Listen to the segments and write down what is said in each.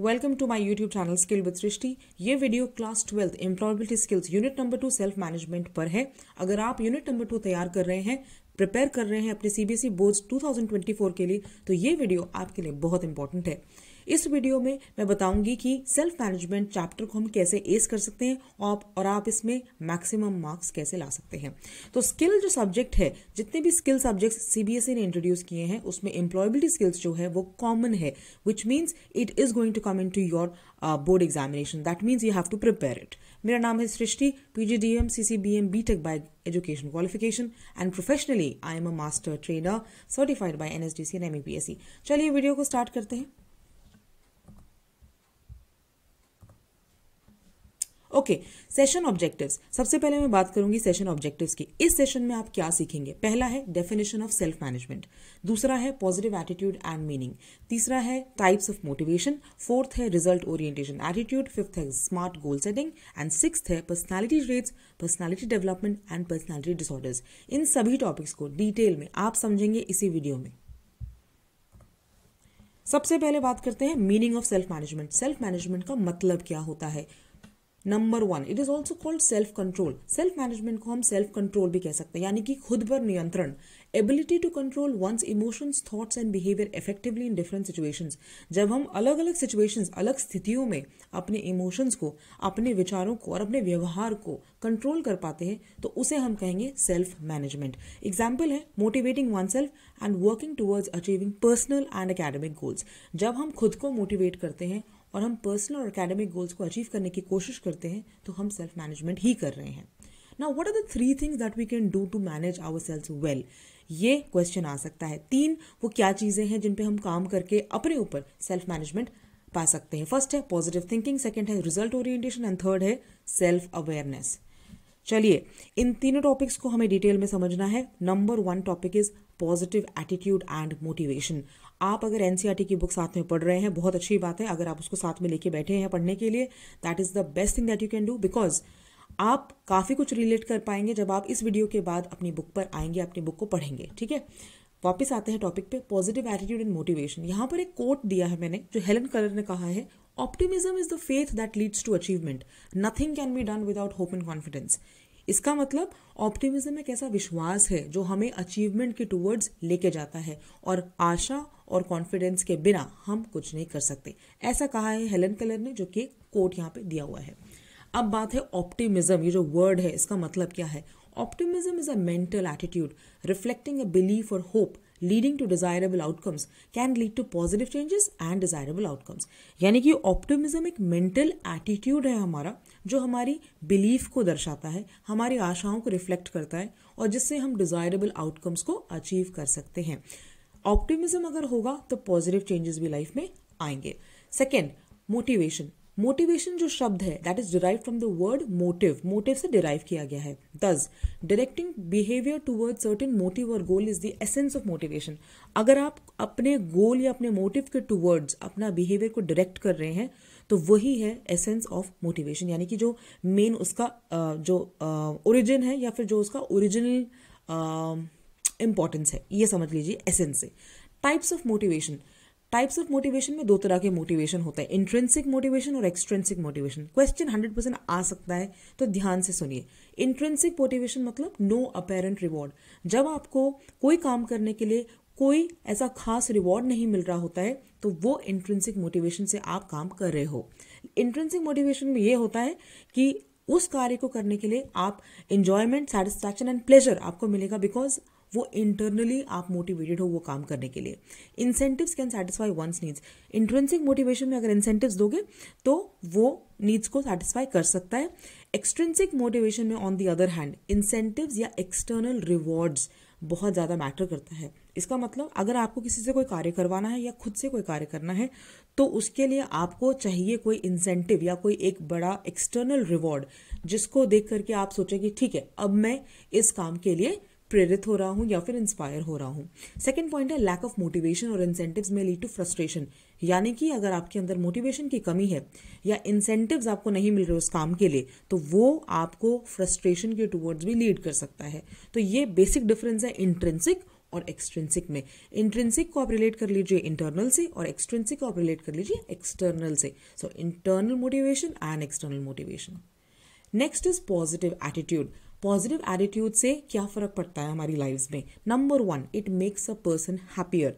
Welcome to my YouTube channel skill with Srishti ये video class twelfth employability skills unit number two self management पर है अगर आप unit number to तैयार कर रहे हैं प्रिपेयर कर रहे हैं अपने सीबीएसई बोर्ड्स 2024 के लिए तो ये वीडियो आपके लिए बहुत इंपॉर्टेंट है इस वीडियो में मैं बताऊंगी कि सेल्फ मैनेजमेंट चैप्टर को हम कैसे एस कर सकते हैं और, और आप इसमें मैक्सिमम मार्क्स कैसे ला सकते हैं तो स्किल जो सब्जेक्ट है जितने भी स्किल सब्जेक्ट सीबीएसई e ने इंट्रोड्यूस किए हैं उसमें एम्प्लॉयबिलिटी स्किल्स जो है वो कॉमन है which means it is going to come in to your board examination that means you have to prepare it मेरा नाम है Srishti PGDM CCBM B Tech by education qualification and professionally I am a master trainer certified by NSDC S C चलिए वीडियो को start करते हैं okay session objectives सबसे पहले मैं बात करूंगी सेशन ऑब्जेक्टिव्स की इस सेशन में आप क्या सीखेंगे पहला है डेफिनेशन ऑफ सेल्फ मैनेजमेंट दूसरा है पॉजिटिव एटीट्यूड एंड मीनिंग तीसरा है टाइप्स ऑफ मोटिवेशन फोर्थ है रिजल्ट ओरिएंटेशन एटीट्यूड फिफ्थ है smart goal setting and six है personality traits personality development and personality disorders इन सभी टॉपिक्स को डिटेल में आप समझेंगे इसी वीडियो में सबसे पहले बात करते हैं meaning of self management self management का मतलब क्या होता है number one it is also called self control self management को हम सेल्फ कंट्रोल भी कह सकते हैं यानी कि खुद पर नियंत्रण ability to control one's emotions thoughts and behaviour effectively in different situations जब हम अलग अलग सिचुएशंस अलग स्थितियों में अपने इमोशंस को अपने विचारों को और अपने व्यवहार को कंट्रोल कर पाते हैं तो उसे हम कहेंगे सेल्फ मैनेजमेंट एग्जाम्पल है motivating oneself and working towards achieving personal and academic goals जब हम खुद को मोटिवेट करते हैं और हम पर्सनल और एकेडमिक गोल्स को अचीव करने की कोशिश करते हैं तो हम सेल्फ मैनेजमेंट ही कर रहे हैं ना what are the three things that we can do to manage our selves well ये क्वेश्चन आ सकता है तीन वो क्या चीज़ें हैं जिन पे हम काम करके अपने ऊपर सेल्फ मैनेजमेंट पा सकते हैं फर्स्ट है पॉजिटिव थिंकिंग सेकेंड है रिजल्ट ओरिएंटेशन एंड थर्ड है सेल्फ अवेयरनेस चलिए इन तीनों टॉपिक्स को हमें डिटेल में समझना है number one topic is positive attitude and motivation आप अगर एनसीईआरटी e की बुक साथ में पढ़ रहे हैं बहुत अच्छी बात है अगर आप उसको साथ में लेके बैठे हैं पढ़ने के लिए that is the best thing that you can do because आप काफ़ी कुछ रिलेट कर पाएंगे जब आप इस वीडियो के बाद अपनी बुक पर आएंगे अपनी बुक को पढ़ेंगे ठीक है वापस आते हैं टॉपिक पे पॉजिटिव एटीट्यूड एंड मोटिवेशन यहाँ पर एक कोट दिया है मैंने जो हेलन कलर ने कहा है optimism is the faith that leads to achievement nothing can be done without hope and confidence इसका मतलब ऑप्टिमिज्म एक ऐसा विश्वास है जो हमें अचीवमेंट के टूवर्ड्स लेके जाता है और आशा और कॉन्फिडेंस के बिना हम कुछ नहीं कर सकते ऐसा कहा है हेलन कलर ने जो कि कोट यहाँ पे दिया हुआ है अब बात है ऑप्टिमिज्म ये जो वर्ड है इसका मतलब क्या है optimism is a mental attitude reflecting a belief और hope leading to desirable outcomes can lead to positive changes and desirable outcomes यानी कि ऑप्टिमिज्म एक मेंटल एटीट्यूड है हमारा जो हमारी बिलीफ को दर्शाता है हमारी आशाओं को रिफ्लेक्ट करता है और जिससे हम डिजायरेबल आउटकम्स को अचीव कर सकते हैं ऑप्टिमिज्म अगर होगा तो पॉजिटिव चेंजेस भी लाइफ में आएंगे सेकेंड मोटिवेशन मोटिवेशन जो शब्द है that is derive from the word motive motive से डिराइव किया गया है thus directing behaviour toward certain motive और goal is the essence of motivation अगर आप अपने गोल या अपने मोटिव के टूवर्ड्स अपना बिहेवियर को डायरेक्ट कर रहे हैं तो वही है एसेंस ऑफ मोटिवेशन यानी कि जो मेन उसका जो ओरिजिन है या फिर जो उसका ओरिजिनल इम्पॉर्टेंस है ये समझ लीजिए एसेंस से types of motivation types of motivation में दो तरह के मोटिवेशन होते हैं इंट्रेंसिक मोटिवेशन और extrinsic motivation question hundred percent आ सकता है तो ध्यान से सुनिए इंट्रेंसिक मोटिवेशन मतलब नो अपेरेंट रिवॉर्ड जब आपको कोई काम करने के लिए कोई ऐसा खास रिवॉर्ड नहीं मिल रहा होता है तो वो इंट्रेंसिक मोटिवेशन से आप काम कर रहे हो इंट्रेंसिक मोटिवेशन में ये होता है कि उस कार्य को करने के लिए आप इंजॉयमेंट सेटिस्फैक्शन एंड प्लेजर आपको मिलेगा बिकॉज वो इंटरनली आप मोटिवेटेड हो वो काम करने के लिए incentives can satisfy one's needs intrinsic motivation में अगर इंसेंटिव्स दोगे तो वो नीड्स को सेटिस्फाई कर सकता है एक्सट्रेंसिक मोटिवेशन में on the other hand incentives या एक्सटर्नल रिवॉर्ड्स बहुत ज़्यादा मैटर करता है इसका मतलब अगर आपको किसी से कोई कार्य करवाना है या खुद से कोई कार्य करना है तो उसके लिए आपको चाहिए कोई इंसेंटिव या कोई एक बड़ा एक्सटर्नल रिवॉर्ड जिसको देख करके आप सोचें कि ठीक है अब मैं इस काम के लिए प्रेरित हो रहा हूँ या फिर इंस्पायर हो रहा हूँ सेकेंड पॉइंट है लैक ऑफ मोटिवेशन और इंसेंटिव्स में लीड टू फ्रस्ट्रेशन यानी कि अगर आपके अंदर मोटिवेशन की कमी है या इंसेंटिव्स आपको नहीं मिल रहे उस काम के लिए तो वो आपको फ्रस्ट्रेशन के टूवर्ड्स भी लीड कर सकता है तो ये बेसिक डिफरेंस है इंट्रेंसिक और एक्सट्रेंसिक में इंट्रेंसिक को आप रिलेट कर लीजिए इंटरनल से और एक्सट्रेंसिक को आप रिलेट कर लीजिए एक्सटर्नल से so internal motivation and external motivation next is positive attitude positive attitude से क्या फ़र्क पड़ता है हमारी लाइफ में number one it makes a person happier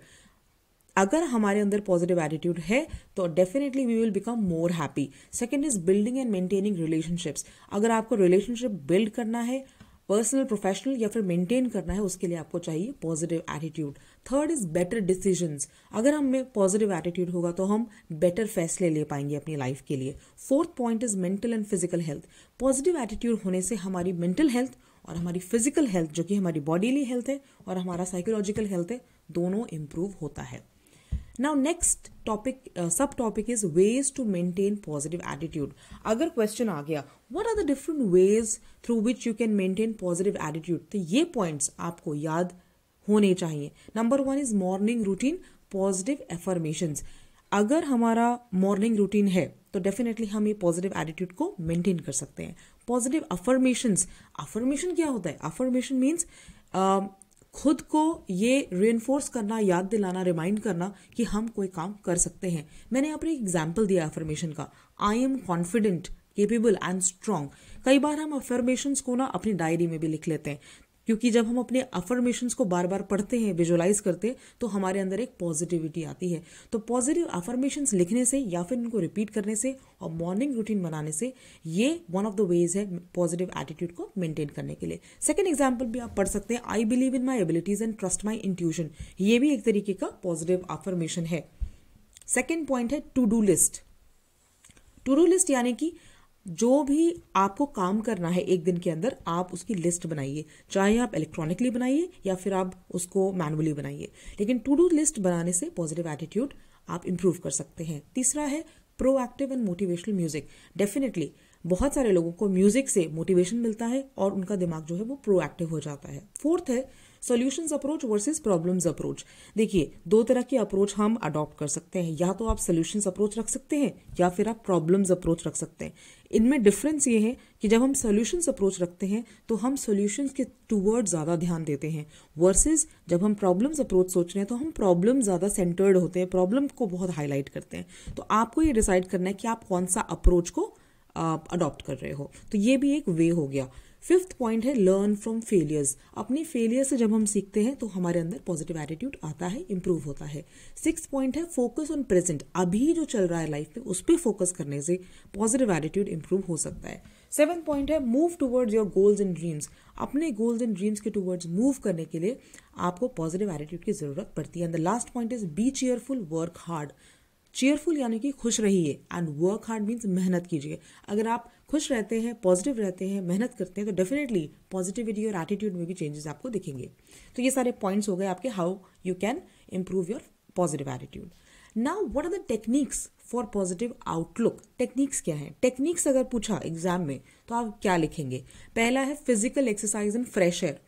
अगर हमारे अंदर पॉजिटिव एटीट्यूड है तो definitely we will become more happy second is building and maintaining relationships अगर आपको रिलेशनशिप बिल्ड करना है पर्सनल प्रोफेशनल या फिर मेंटेन करना है उसके लिए आपको चाहिए positive attitude third is better decisions अगर हमें पॉजिटिव एटीट्यूड होगा तो हम बेटर फैसले ले पाएंगे अपनी लाइफ के लिए fourth point is mental and physical health positive attitude होने से हमारी मेंटल हेल्थ और हमारी फिजिकल हेल्थ जो कि हमारी बॉडीली हेल्थ है और हमारा साइकोलॉजिकल हेल्थ है दोनों इम्प्रूव होता है now next topic subtopic is ways to maintain positive attitude अगर क्वेश्चन आ गया what are the different ways through which you can maintain positive attitude तो ये पॉइंट्स आपको याद होने चाहिए number one is morning routine positive affirmation अगर हमारा मॉर्निंग रूटीन है तो डेफिनेटली हम ये पॉजिटिव एटीट्यूड को मेंटेन कर सकते हैं पॉजिटिव अफर्मेशन अफर्मेशन क्या होता है अफर्मेशन मीन्स खुद को ये रेनफोर्स करना याद दिलाना रिमाइंड करना कि हम कोई काम कर सकते हैं मैंने यहाँ पर एक एग्जाम्पल दिया अफर्मेशन का I am confident capable and strong कई बार हम अफर्मेशन को ना अपनी डायरी में भी लिख लेते हैं क्योंकि जब हम अपने अफर्मेशन को बार बार पढ़ते हैं विजुलाइज करते हैं तो हमारे अंदर एक पॉजिटिविटी आती है तो पॉजिटिव अफर्मेशन लिखने से या फिर उनको रिपीट करने से और मॉर्निंग रूटीन बनाने से ये वन ऑफ द वेज है पॉजिटिव एटीट्यूड को मेंटेन करने के लिए सेकेंड एग्जाम्पल भी आप पढ़ सकते हैं I believe in my abilities and trust my intuition ये भी एक तरीके का पॉजिटिव अफर्मेशन है सेकेंड पॉइंट है to do list to do list यानी कि जो भी आपको काम करना है एक दिन के अंदर आप उसकी लिस्ट बनाइए चाहे आप इलेक्ट्रॉनिकली बनाइए या फिर आप उसको मैनुअली बनाइए लेकिन टू डू लिस्ट बनाने से पॉजिटिव एटीट्यूड आप इम्प्रूव कर सकते हैं तीसरा है proactive and motivational music definitely बहुत सारे लोगों को म्यूजिक से मोटिवेशन मिलता है और उनका दिमाग जो है वो प्रोएक्टिव हो जाता है फोर्थ है solution approach versus problems approach देखिए दो तरह की अप्रोच हम अडॉप्ट कर सकते हैं या तो आप सोल्यूशन अप्रोच रख सकते हैं या फिर आप प्रॉब्लम्स अप्रोच रख सकते हैं इनमें डिफरेंस ये है कि जब हम सॉल्यूशंस अप्रोच रखते हैं तो हम सॉल्यूशंस के टूवर्ड ज़्यादा ध्यान देते हैं वर्सेस जब हम प्रॉब्लम्स अप्रोच सोच रहे हैं तो हम प्रॉब्लम ज़्यादा सेंटर्ड होते हैं प्रॉब्लम को बहुत हाईलाइट करते हैं तो आपको ये डिसाइड करना है कि आप कौन सा अप्रोच को अडॉप्ट कर रहे हो तो ये भी एक वे हो गया फिफ्थ पॉइंट है लर्न फ्रॉम फेलियर्स अपने फेलियर से जब हम सीखते हैं तो हमारे अंदर पॉजिटिव एटीट्यूड आता है इंप्रूव होता है सिक्स पॉइंट है फोकस ऑन प्रेजेंट अभी जो चल रहा है लाइफ में उस पर फोकस करने से पॉजिटिव एटीट्यूड इंप्रूव हो सकता है सेवन पॉइंट है move towards your goals and dreams अपने गोल्स एंड ड्रीम्स के टूवर्ड्स मूव करने के लिए आपको पॉजिटिव एटीट्यूड की जरूरत पड़ती है and the last point is be cheerful work hard cheerful यानी कि खुश रहिए एंड वर्क हार्ड मीन्स मेहनत कीजिए अगर आप खुश रहते हैं पॉजिटिव रहते हैं मेहनत करते हैं तो डेफिनेटली पॉजिटिविटी और एटीट्यूड में भी चेंजेस आपको दिखेंगे तो ये सारे पॉइंट्स हो गए आपके how you can improve your positive attitude now what are the techniques for positive outlook techniques क्या है टेक्निक्स अगर पूछा एग्जाम में तो आप क्या लिखेंगे पहला है physical exercise and fresh air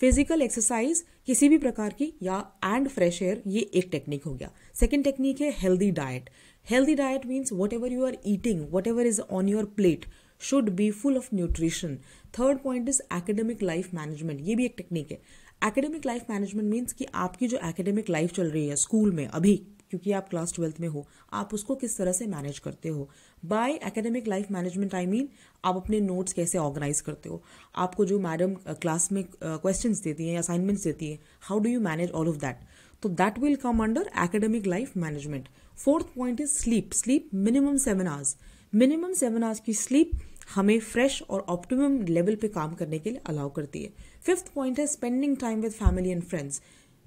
physical exercise किसी भी प्रकार की या एंड फ्रेश एयर ये एक टेक्निक हो गया सेकेंड टेक्निक है healthy diet healthy diet means whatever you are eating whatever is on your plate should be full of nutrition third point is academic life management ये भी एक technique है academic life management means कि आपकी जो academic life चल रही है स्कूल में अभी क्योंकि आप क्लास ट्वेल्थ में हो आप उसको किस तरह से मैनेज करते हो by academic life management I mean आप अपने नोट्स कैसे ऑर्गेनाइज करते हो आपको जो मैडम क्लास में क्वेश्चन देती हैं असाइनमेंट्स देती हैं how do you manage all of that तो that will come under academic life management fourth point is sleep sleep minimum seven hours minimum seven hours की स्लीप हमें फ्रेश और optimum level पे काम करने के लिए अलाउ करती है फिफ्थ पॉइंट है spending time with family and friends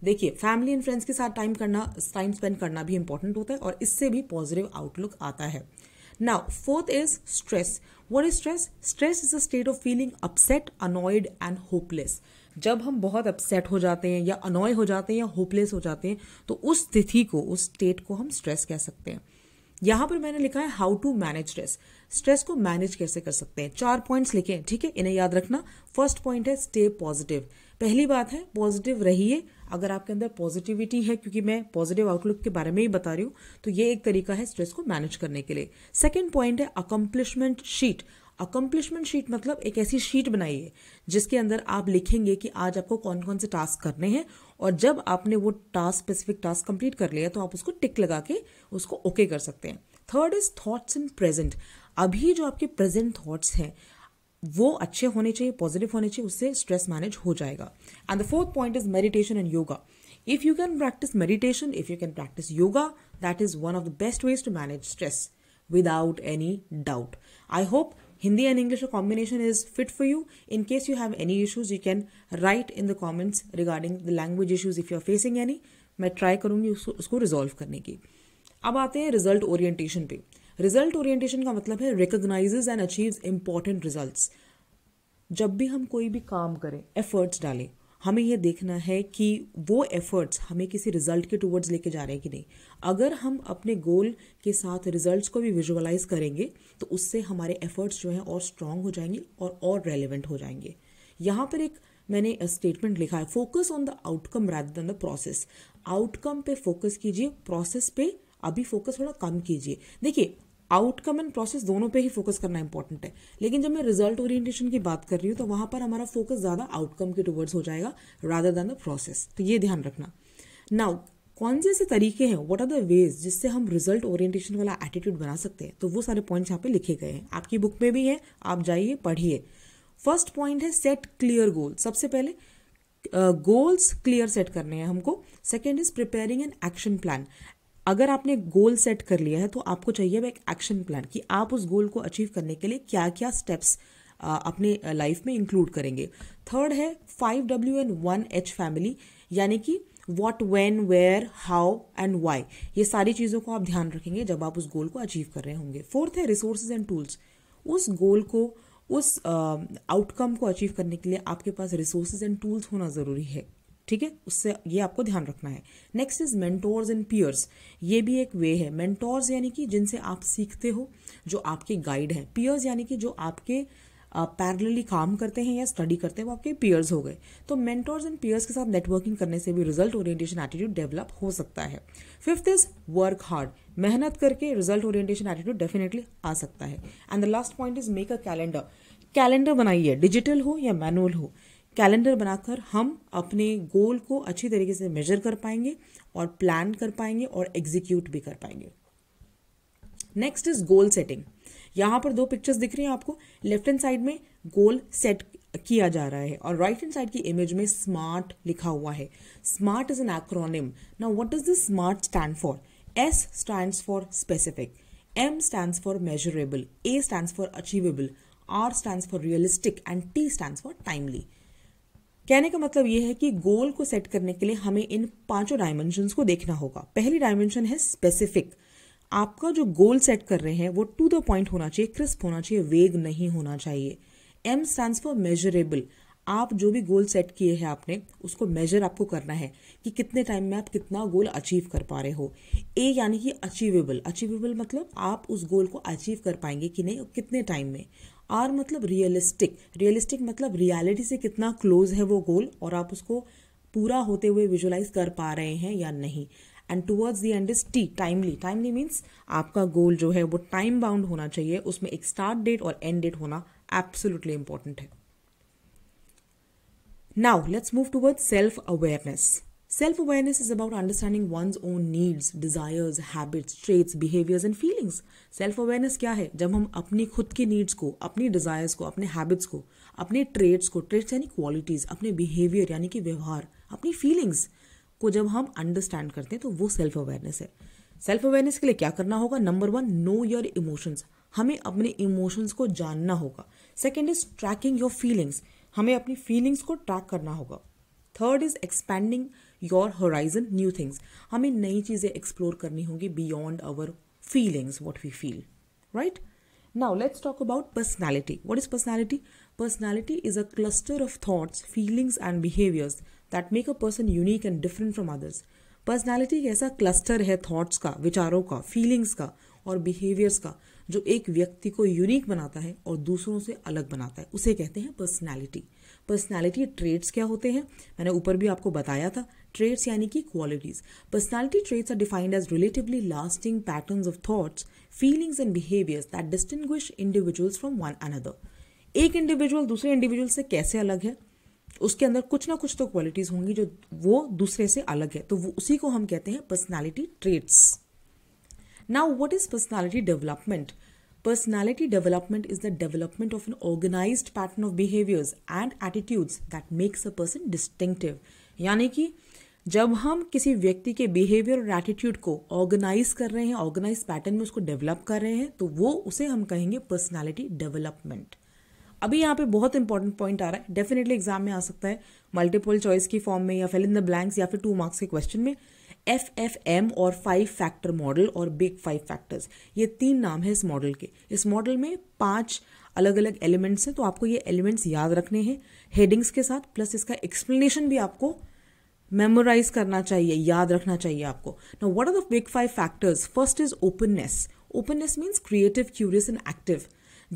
देखिए फैमिली एंड फ्रेंड्स के साथ टाइम करना टाइम स्पेंड करना भी इंपॉर्टेंट होता है और इससे भी पॉजिटिव आउटलुक आता है now fourth is stress What is stress stress is a state of feeling upset annoyed and hopeless जब हम बहुत अपसेट हो जाते हैं या अनॉय हो जाते हैं या होपलेस हो जाते हैं तो उस स्थिति को उस स्टेट को हम स्ट्रेस कह सकते हैं यहां पर मैंने लिखा है how to manage stress stress को मैनेज कैसे कर सकते हैं चार पॉइंट्स लिखे हैं ठीक है इन्हें याद रखना फर्स्ट पॉइंट है स्टे पॉजिटिव पहली बात है पॉजिटिव रहिए अगर आपके अंदर पॉजिटिविटी है क्योंकि मैं पॉजिटिव आउटलुक के बारे में ही बता रही हूं तो ये एक तरीका है स्ट्रेस को मैनेज करने के लिए सेकेंड पॉइंट है अकम्पलिशमेंट शीट अकम्पलिशमेंट शीट मतलब एक ऐसी शीट बनाइए जिसके अंदर आप लिखेंगे कि आज आपको कौन कौन से टास्क करने हैं और जब आपने वो टास्क स्पेसिफिक टास्क कंप्लीट कर लिया तो आप उसको टिक लगा के उसको ओके okay कर सकते हैं third is thoughts in present अभी जो आपके प्रेजेंट थॉट्स हैं वो अच्छे होने चाहिए पॉजिटिव होने चाहिए उससे स्ट्रेस मैनेज हो जाएगा and the fourth point is meditation and yoga if you can practise meditation if you can practise yoga that is one of the best ways to manage stress without any doubt I hope Hindi and English का combination is fit for you in case you have any issues you can write in the comments regarding the language issues if you are facing any मैं try करूंगी उसको उसको resolve करने की अब आते हैं रिजल्ट ओरिएंटेशन पे रिजल्ट ओरिएंटेशन का मतलब है recognises and achieve important result जब भी हम कोई भी काम करें एफर्ट्स डालें हमें यह देखना है कि वो एफर्ट्स हमें किसी रिजल्ट के टूवर्ड्स लेके जा रहे हैं कि नहीं अगर हम अपने गोल के साथ रिजल्ट्स को भी विजुअलाइज करेंगे तो उससे हमारे एफर्ट्स जो हैं और स्ट्रांग हो जाएंगे और और रेलिवेंट हो जाएंगे यहाँ पर एक मैंने स्टेटमेंट लिखा है focus on the outcome rather than the process outcome पे फोकस कीजिए प्रोसेस पे अभी फोकस थोड़ा कम कीजिए देखिए आउटकम एंड प्रोसेस दोनों पे ही फोकस करना इंपॉर्टेंट है लेकिन जब मैं रिजल्ट ओरिएंटेशन की बात कर रही हूँ तो वहां पर हमारा फोकस ज़्यादा आउटकम के टूवर्ड्स हो जाएगा रादर देन द प्रोसेस तो ये ध्यान रखना नाउ कौन से ऐसे तरीके हैं व्हाट आर द वेज जिससे हम रिजल्ट ओरिएंटेशन वाला एटीट्यूड बना सकते हैं तो वो सारे पॉइंट्स यहाँ पे लिखे गए हैं आपकी बुक में भी है आप जाइए पढ़िए फर्स्ट पॉइंट है सेट क्लियर गोल सबसे पहले गोल्स क्लियर सेट करने हैं हमको second is preparing an action plan अगर आपने गोल सेट कर लिया है तो आपको चाहिए एक एक्शन प्लान कि आप उस गोल को अचीव करने के लिए क्या क्या स्टेप्स अपने लाइफ में इंक्लूड करेंगे थर्ड है five W and one H family यानी कि what when where how and why ये सारी चीज़ों को आप ध्यान रखेंगे जब आप उस गोल को अचीव कर रहे होंगे फोर्थ है रिसोर्सेज एंड टूल्स उस गोल को उस आउटकम uh, को अचीव करने के लिए आपके पास रिसोर्सेज एंड टूल्स होना ज़रूरी है ठीक है उससे ये आपको ध्यान रखना है next is mentors and peers ये भी एक वे है मेंटोर्स यानी कि जिनसे आप सीखते हो जो आपके गाइड हैं पियर्स यानी कि जो आपके पैरेलली काम करते हैं या स्टडी करते हैं वो आपके पियर्स हो गए तो मेंटोर्स एंड पियर्स के साथ नेटवर्किंग करने से भी रिजल्ट ओरिएंटेशन एटीट्यूड डेवलप हो सकता है फिफ्थ इज वर्क हार्ड मेहनत करके रिजल्ट ओरिएंटेशन एटीट्यूड डेफिनेटली आ सकता है and the last point is make a calendar calendar बनाइए डिजिटल हो या मैनुअल हो कैलेंडर बनाकर हम अपने गोल को अच्छी तरीके से मेजर कर पाएंगे और प्लान कर पाएंगे और एग्जीक्यूट भी कर पाएंगे नेक्स्ट इज गोल सेटिंग यहां पर दो पिक्चर्स दिख रही हैं आपको लेफ्ट हैंड साइड में गोल सेट किया जा रहा है और राइट हैंड साइड की इमेज में स्मार्ट लिखा हुआ है SMART is an acronym now what does this SMART stand for S stand for specific M stand for measurable A stand for achievable R stand for realistic and T stand for timely कहने का मतलब यह है कि गोल को set करने के लिए हमें इन पांचों डायमेंशन को देखना होगा पहली डायमेंशन है स्पेसिफिक आपका जो गोल सेट कर रहे हैं वो टू द पॉइंट होना चाहिए क्रिस्प होना चाहिए वेग नहीं होना चाहिए एम स्टैंड फॉर मेजरेबल आप जो भी गोल सेट किए हैं आपने उसको मेजर आपको करना है कि कितने टाइम में आप कितना गोल अचीव कर पा रहे हो ए यानी कि अचीवेबल अचीवेबल मतलब आप उस गोल को अचीव कर पाएंगे कि नहीं कितने टाइम में आर मतलब रियलिस्टिक रियलिस्टिक मतलब रियलिटी से कितना क्लोज है वो गोल और आप उसको पूरा होते हुए विजुलाइज कर पा रहे हैं या नहीं and towards the end is T timely timely means आपका गोल जो है वो टाइम बाउंड होना चाहिए उसमें एक स्टार्ट डेट और एंड डेट होना एब्सोल्युटली इंपॉर्टेंट है now let's move toward self awareness Self awareness is about understanding one's own needs, desires, habits, traits, behaviors and feelings. Self awareness क्या है जब हम अपनी खुद की needs को अपनी desires को अपने habits को अपने traits को traits यानी qualities अपने behavior यानी कि व्यवहार अपनी feelings को जब हम understand करते हैं तो वो self awareness है सेल्फ अवेयरनेस के लिए क्या करना होगा number one know your emotions हमें अपने इमोशंस को जानना होगा second is tracking your feelings हमें अपनी फीलिंग्स को ट्रैक करना होगा third is expanding your horizon new things हमें नई चीज़ें एक्सप्लोर करनी होंगी beyond our feelings what we feel right now let's talk about personality what is personality personality is a cluster of thoughts feelings and behaviours that make a person unique and different from others personality एक ऐसा cluster है thoughts का विचारों का feelings का और behaviours का जो एक व्यक्ति को यूनिक बनाता है और दूसरों से अलग बनाता है उसे कहते हैं पर्सनैलिटी पर्सनैलिटी ट्रेड्स क्या होते हैं मैंने ऊपर भी आपको बताया था ट्रेट्स यानी कि qualities personality traits are defined as relatively lasting pattern of thoughts feelings and behaviours that distinguish individuals from one another एक इंडिविजुअल दूसरे इंडिविजुअल से कैसे अलग है उसके अंदर कुछ ना कुछ तो क्वालिटीज होंगी जो वो दूसरे से अलग है तो वो उसी को हम कहते हैं personality traits now what is personality development Personality development is the development of an organized pattern of behaviors and attitudes that makes a person distinctive. यानी कि जब हम किसी व्यक्ति के बिहेवियर और एटीट्यूड को ऑर्गेनाइज कर रहे हैं ऑर्गेनाइज पैटर्न में उसको डेवलप कर रहे हैं तो वो उसे हम कहेंगे पर्सनालिटी डेवलपमेंट अभी यहाँ पे बहुत इंपॉर्टेंट पॉइंट आ रहा है डेफिनेटली एग्जाम में आ सकता है मल्टीपल चॉइस की फॉर्म में या फिर इन द ब्लैंक्स या फिर टू मार्क्स के क्वेश्चन में एफ एफ एम और फाइव फैक्टर मॉडल और बिग फाइव फैक्टर्स ये तीन नाम है इस मॉडल के इस मॉडल में पांच अलग अलग एलिमेंट्स हैं तो आपको ये एलिमेंट्स याद रखने हैं हेडिंग्स के साथ प्लस इसका एक्सप्लेनेशन भी आपको मेमोराइज करना चाहिए याद रखना चाहिए आपको ना what are the big five factors first is openness openness means creative curious and active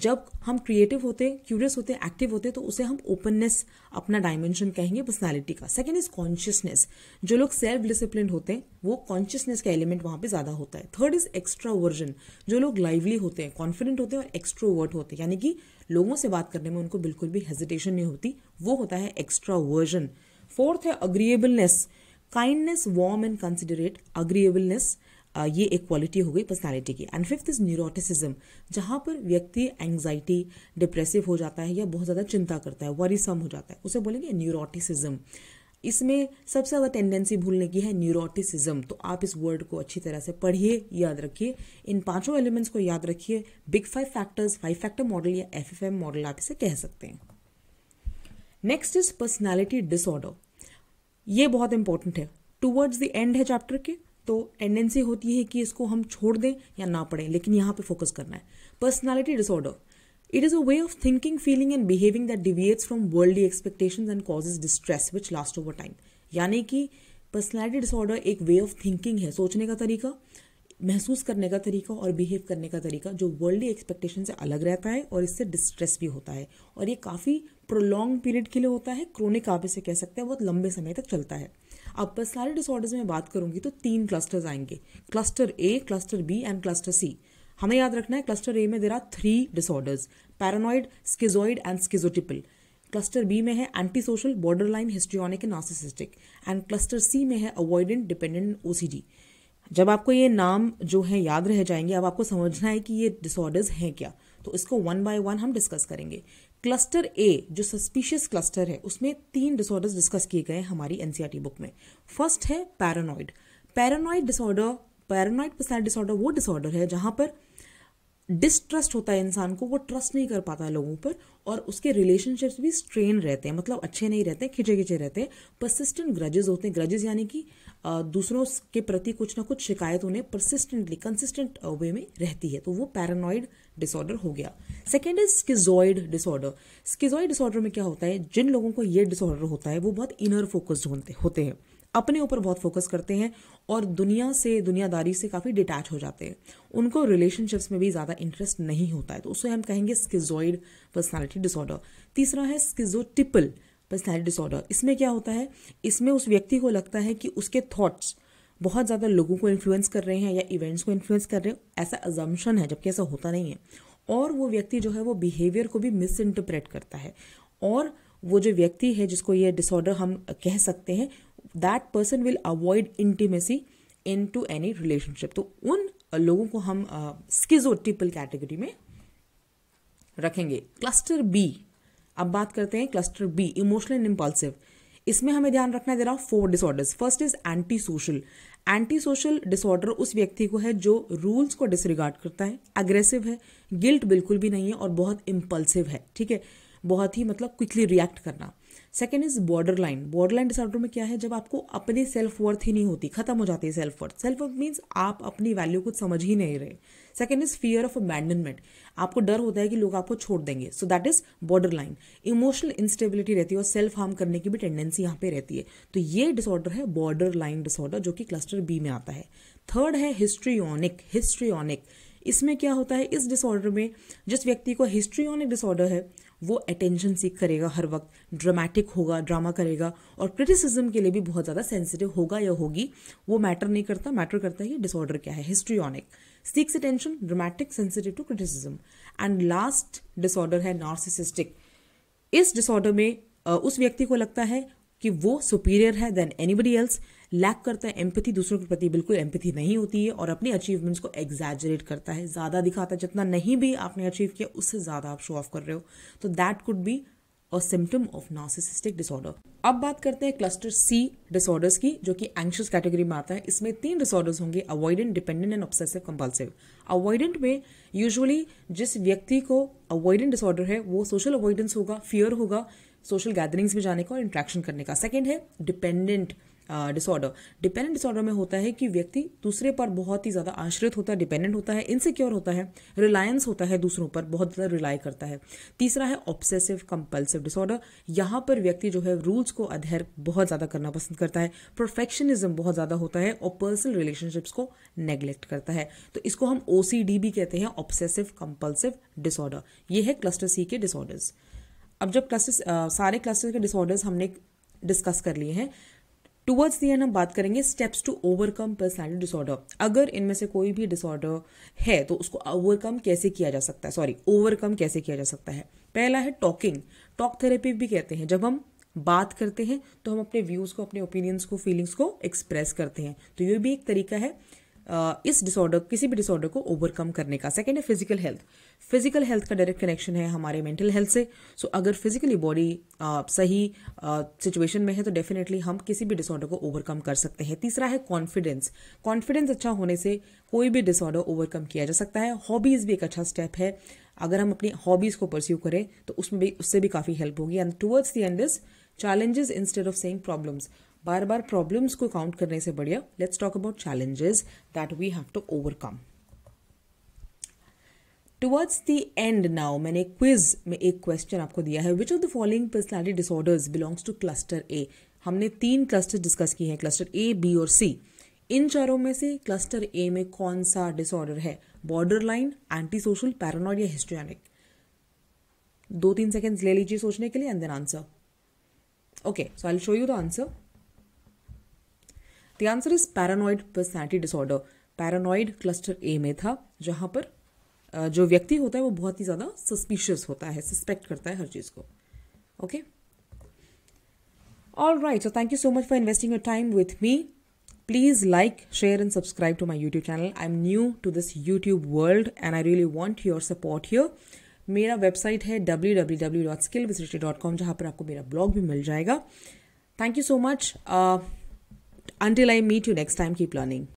जब हम क्रिएटिव होते क्यूरियस होते एक्टिव होते तो उसे हम ओपननेस अपना डायमेंशन कहेंगे पर्सनैलिटी का सेकेंड इज कॉन्शियसनेस जो लोग सेल्फ डिसिप्लिन होते हैं वो कॉन्शियसनेस का एलिमेंट वहां पे ज़्यादा होता है थर्ड इज एक्स्ट्रा वर्जन जो लोग लाइवली होते हैं कॉन्फिडेंट होते हैं और एक्स्ट्रोवर्ट होते हैं यानी कि लोगों से बात करने में उनको बिल्कुल भी हेजिटेशन नहीं होती वो होता है एक्स्ट्रा वर्जन फोर्थ है agreeableness kindness warm and considerate agreeableness ये एक क्वालिटी हो गई पर्सनैलिटी की एंड फिफ्थ इज न्यूरोटिसिज्म जहाँ पर व्यक्ति एंग्जाइटी डिप्रेसिव हो जाता है या बहुत ज़्यादा चिंता करता है वरीसम हो जाता है उसे बोलेंगे न्यूरोटिसिज्म इसमें सबसे ज़्यादा टेंडेंसी भूलने की है न्यूरोटिसिज्म तो आप इस वर्ड को अच्छी तरह से पढ़िए याद रखिए इन पांचों एलिमेंट्स को याद रखिए big five factors five factor model या एफ मॉडल आप इसे कह सकते हैं नेक्स्ट इज पर्सनैलिटी डिसऑर्डर ये बहुत इंपॉर्टेंट है टूवर्ड्स द एंड है चैप्टर के तो टेंडेंसी होती है कि इसको हम छोड़ दें या ना पढ़ें लेकिन यहाँ पे फोकस करना है personality disorder it is a way of thinking feeling and behaving that deviates from world expectation and causes distress which last over time यानी कि पर्सनैलिटी डिसऑर्डर एक वे ऑफ थिंकिंग है सोचने का तरीका महसूस करने का तरीका और बिहेव करने का तरीका जो वर्ल्डली एक्सपेक्टेशन से अलग रहता है और इससे डिस्ट्रेस भी होता है और ये काफ़ी प्रोलॉन्ग पीरियड के लिए होता है क्रोनिक आप इसे कह सकते हैं बहुत लंबे समय तक चलता है अब सारे डिसऑर्डर्स में बात करूंगी तो तीन क्लस्टर्स आएंगे cluster A cluster B and cluster C हमें याद रखना है क्लस्टर ए में there are three disorders paranoid schizoid and schizotypal cluster B में है antisocial borderline histrionic and narcissistic and cluster C में है अवॉइडेंट डिपेंडेंट ओसीडी जब आपको ये नाम जो है याद रह जाएंगे अब आपको समझना है कि ये डिसऑर्डर्स हैं क्या तो इसको वन बाय वन हम डिस्कस करेंगे क्लस्टर ए जो सस्पिशियस क्लस्टर है उसमें तीन डिसऑर्डर्स डिस्कस किए गए हमारी एनसीआरटी बुक e में फर्स्ट है paranoid paranoid disorder paranoid personality disorder वो डिसऑर्डर है जहां पर डिस्ट्रस्ट होता है इंसान को वो ट्रस्ट नहीं कर पाता है लोगों पर और उसके रिलेशनशिप्स भी स्ट्रेन रहते हैं मतलब अच्छे नहीं रहते खिंचे खिंचे रहते हैं परसिस्टेंट ग्रजेज होते हैं ग्रजेज यानी कि दूसरों के प्रति कुछ ना कुछ शिकायत उन्हें परसिस्टेंटली कंसिस्टेंट वे में रहती है तो वो पैरानॉइड डिसऑर्डर हो गया second is schizoid disorder schizoid disorder में क्या होता है जिन लोगों को ये डिसऑर्डर होता है वो बहुत इनर फोकस्ड होते हैं अपने ऊपर बहुत फोकस करते हैं और दुनिया से दुनियादारी से काफ़ी डिटैच हो जाते हैं उनको रिलेशनशिप्स में भी ज़्यादा इंटरेस्ट नहीं होता है तो उसे हम कहेंगे स्किजोइड पर्सनैलिटी डिसऑर्डर तीसरा है स्किजोटिपल पर्सनैलिटी डिसऑर्डर इसमें क्या होता है इसमें उस व्यक्ति को लगता है कि उसके थॉट्स बहुत ज़्यादा लोगों को इन्फ्लुएंस कर रहे हैं या इवेंट्स को इन्फ्लुएंस कर रहे हैं ऐसा अजम्पन है जबकि ऐसा होता नहीं है और वो व्यक्ति जो है वो बिहेवियर को भी मिस करता है और वो जो व्यक्ति है जिसको ये डिसऑर्डर हम कह सकते हैं that person will avoid intimacy into any relationship तो उन लोगों को हम स्किजो uh, कैटेगरी में रखेंगे क्लस्टर बी अब बात करते हैं cluster B emotional and impulsive इसमें हमें ध्यान रखना है four disorders first is antisocial antisocial disorder उस व्यक्ति को है जो रूल्स को डिसरिगार्ड करता है अग्रेसिव है गिल्ट बिल्कुल भी नहीं है और बहुत इम्पल्सिव है ठीक है बहुत ही मतलब क्विकली रिएक्ट करना second is borderline borderline disorder में क्या है जब आपको अपनी सेल्फ वर्थ ही नहीं होती खत्म हो जाती है self worth self worth means आप अपनी वैल्यू को समझ ही नहीं रहे second is fear of abandonment आपको डर होता है कि लोग आपको छोड़ देंगे so that is borderline emotional instability रहती है और सेल्फ हार्म करने की भी टेंडेंसी यहाँ पे रहती है तो ये डिसऑर्डर है बॉर्डर लाइन डिसऑर्डर जो कि क्लस्टर बी में आता है थर्ड है हिस्ट्रियोनिक हिस्ट्रियोनिक इसमें क्या होता है इस डिसऑर्डर में जिस व्यक्ति को हिस्ट्रियोनिक डिसऑर्डर है वो अटेंशन सीख करेगा हर वक्त ड्रामेटिक होगा ड्रामा करेगा और क्रिटिसिज्म के लिए भी बहुत ज़्यादा सेंसिटिव होगा या होगी वो मैटर नहीं करता मैटर करता है कि डिसऑर्डर क्या है histrionic seeks attention dramatic sensitive to criticism and last disorder है नार्सिसिस्टिक इस डिसऑर्डर में उस व्यक्ति को लगता है कि वो सुपीरियर है देन एनीबडी एल्स लैक करता है एम्पथी दूसरों के प्रति बिल्कुल एम्पथी नहीं होती है और अपने अचीवमेंट्स को एग्जैजरेट करता है ज़्यादा दिखाता है जितना नहीं भी आपने अचीव किया उससे ज़्यादा आप शो ऑफ कर रहे हो तो that could be a symptom of narcissistic disorder अब बात करते हैं क्लस्टर सी डिसऑर्डर्स की जो कि एंशियस कैटेगरी में आता है इसमें तीन डिसऑर्डर्स होंगे avoidant dependent and obsessive compulsive avoidant में यूजुअली जिस व्यक्ति को अवॉइडेंट डिसऑर्डर है वो सोशल अवॉइडेंस होगा फियर होगा सोशल गैदरिंग्स में जाने का और इंट्रैक्शन करने का सेकेंड है डिपेंडेंट डिसऑर्डर डिपेंडेंट डिसऑर्डर में होता है कि व्यक्ति दूसरे पर बहुत ही ज़्यादा आश्रित होता है डिपेंडेंट होता है इनसिक्योर होता है रिलायंस होता है दूसरों पर बहुत ज़्यादा रिलाय करता है तीसरा है ऑब्सेसिव कंपल्सिव डिसऑर्डर यहां पर व्यक्ति जो है रूल्स को अधेर बहुत ज़्यादा करना पसंद करता है प्रोफेक्शनिज्म बहुत ज़्यादा होता है और पर्सनल रिलेशनशिप्स को नेग्लेक्ट करता है तो इसको हम ओसीडी भी कहते हैं ऑब्सेसिव कंपल्सिव डिसऑर्डर ये है क्लस्टर सी के डिसऑर्डर्स अब जब क्लासेस सारे क्लासेस के डिसऑर्डर्स हमने डिस्कस कर लिए हैं टूवर्ड्स दी एंड हम बात करेंगे steps to overcome personality disorder अगर इनमें से कोई भी डिसऑर्डर है तो उसको ओवरकम कैसे किया जा सकता है सॉरी ओवरकम कैसे किया जा सकता है पहला है टॉकिंग टॉक थेरेपी भी कहते हैं जब हम बात करते हैं तो हम अपने व्यूज़ को अपने ओपिनियंस को फीलिंग्स को एक्सप्रेस करते हैं तो ये भी एक तरीका है इस डिसऑर्डर किसी भी डिसऑर्डर को ओवरकम करने का सेकेंड है फिजिकल हेल्थ फिजिकल हेल्थ का डायरेक्ट कनेक्शन है हमारे मेंटल हेल्थ से सो so, अगर फिजिकली बॉडी सही सिचुएशन में है तो डेफिनेटली हम किसी भी डिसऑर्डर को ओवरकम कर सकते हैं तीसरा है कॉन्फिडेंस कॉन्फिडेंस अच्छा होने से कोई भी डिसऑर्डर ओवरकम किया जा सकता है हॉबीज़ भी एक अच्छा स्टेप है अगर हम अपनी हॉबीज़ को परस्यू करें तो उसमें भी उससे भी काफ़ी हेल्प होगी and towards the end this challenges instead of saying problems बार बार प्रॉब्लम्स को काउंट करने से बढ़िया let's talk about challenges that we have to overcome towards the end now मैंने क्विज में एक क्वेश्चन आपको दिया है which of the following personality disorders belongs to cluster A हमने तीन क्लस्टर डिस्कस किए हैं क्लस्टर ए बी और सी इन चारों में से क्लस्टर ए में कौन सा डिसऑर्डर है borderline antisocial paranoid या हिस्ट्रियनिक दो तीन सेकेंड्स ले लीजिए सोचने के लिए and then answer so I i'll show you the answer the answer is paranoid personality disorder paranoid cluster A में था जहां पर जो व्यक्ति होता है वो बहुत ही ज़्यादा सस्पिशियस होता है सस्पेक्ट करता है हर चीज़ को okay all right so thank you so much for investing your time with me please like share and subscribe to my YouTube channel I am new to this YouTube world and I really want your support your मेरा website है com जहाँ पर आपको मेरा blog भी मिल जाएगा thank you so much until I meet you next time keep learning